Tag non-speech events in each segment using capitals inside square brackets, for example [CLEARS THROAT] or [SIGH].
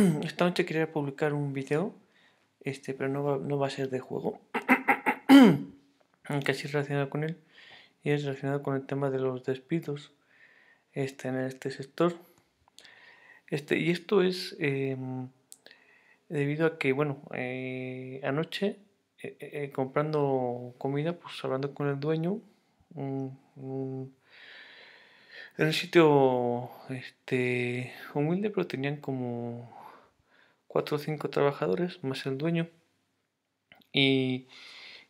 [CLEARS THROAT] esta noche quería publicar un video, este, pero no va, no va a ser de juego, Aunque sí es relacionado con él, y es relacionado con el tema de los despidos este, en este sector. Este, y esto es em, debido a que, bueno, eh, anoche eh, eh, comprando comida, pues hablando con el dueño, en un sitio este, humilde, pero tenían como ...cuatro o cinco trabajadores, más el dueño. Y,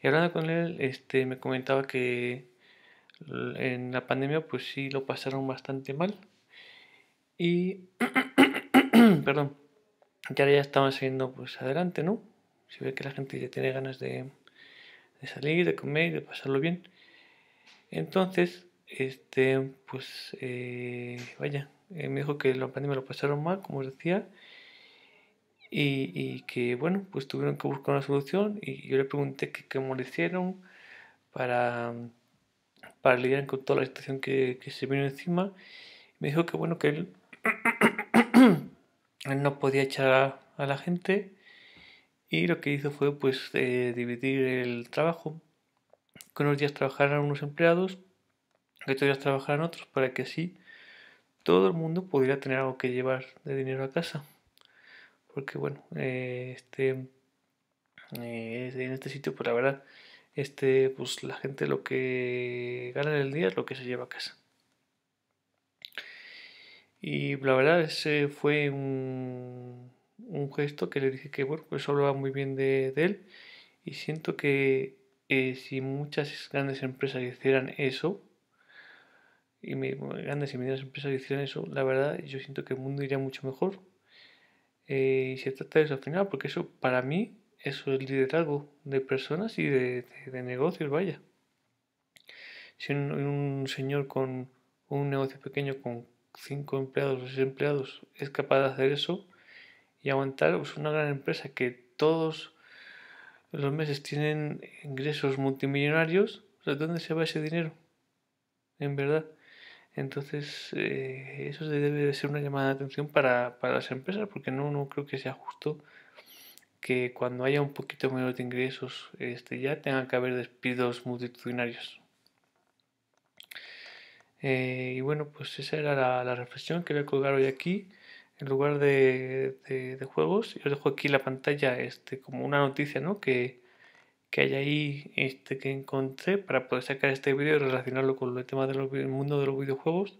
hablando con él, este, me comentaba que en la pandemia pues sí lo pasaron bastante mal. Y, [CLEARS THROAT] perdón, ...que ahora ya estaban saliendo pues adelante, ¿no? Se ve que la gente ya tiene ganas de, de salir, de comer, de pasarlo bien. Entonces, este, pues, eh, vaya, eh, me dijo que la pandemia lo pasaron mal, como os decía, y, que bueno, pues tuvieron que buscar una solución y yo le pregunté qué cómo lo hicieron para, para lidiar con toda la situación que, se vino encima. Me dijo que bueno, que él, [COUGHS] no podía echar a, la gente y lo que hizo fue pues eh, dividir el trabajo, que unos días trabajaran unos empleados, que otros días trabajaran otros, para que así todo el mundo pudiera tener algo que llevar de dinero a casa porque bueno, eh, este, eh, en este sitio, por pues, la verdad, este, pues la gente lo que gana en el día es lo que se lleva a casa. Y la verdad, ese fue un, gesto que le dije que, bueno, pues eso hablaba muy bien de, él. Y siento que eh, si muchas grandes empresas hicieran eso, y grandes y medianas empresas hicieran eso, la verdad, yo siento que el mundo iría mucho mejor. Eh, y se trata de final, porque eso para mí eso es liderazgo de personas y de, negocios, vaya. Si un, señor con un negocio pequeño con cinco empleados o seis empleados es capaz de hacer eso y aguantar pues, una gran empresa que todos los meses tienen ingresos multimillonarios, ¿de dónde se va ese dinero? En verdad. Entonces, eh, eso debe ser una llamada de atención para, las empresas, porque no, no creo que sea justo que cuando haya un poquito menos de ingresos este, ya tengan que haber despidos multitudinarios. Eh, y bueno, pues esa era la, reflexión que voy a colgar hoy aquí en lugar de, de, de, juegos. Yo dejo aquí la pantalla este, como una noticia ¿no? que, que hay ahí este, que encontré para poder sacar este vídeo y relacionarlo con el tema del mundo de los videojuegos.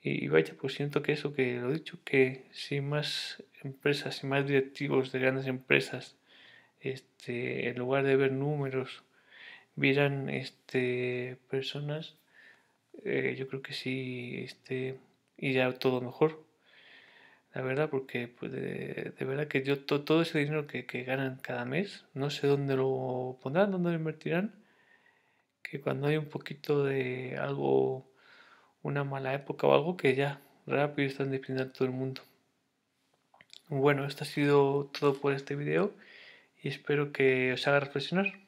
Y vaya, pues siento que eso que lo he dicho, que si más empresas, y más directivos de grandes empresas, este, en lugar de ver números, vieran este, personas, eh, yo creo que sí este, iría todo mejor la verdad, porque pues, de, verdad que yo todo ese dinero que, que, ganan cada mes, no sé dónde lo pondrán, dónde lo invertirán, que cuando hay un poquito de algo, una mala época o algo, que ya rápido están despidiendo todo el mundo. Bueno, esto ha sido todo por este video y espero que os haga reflexionar.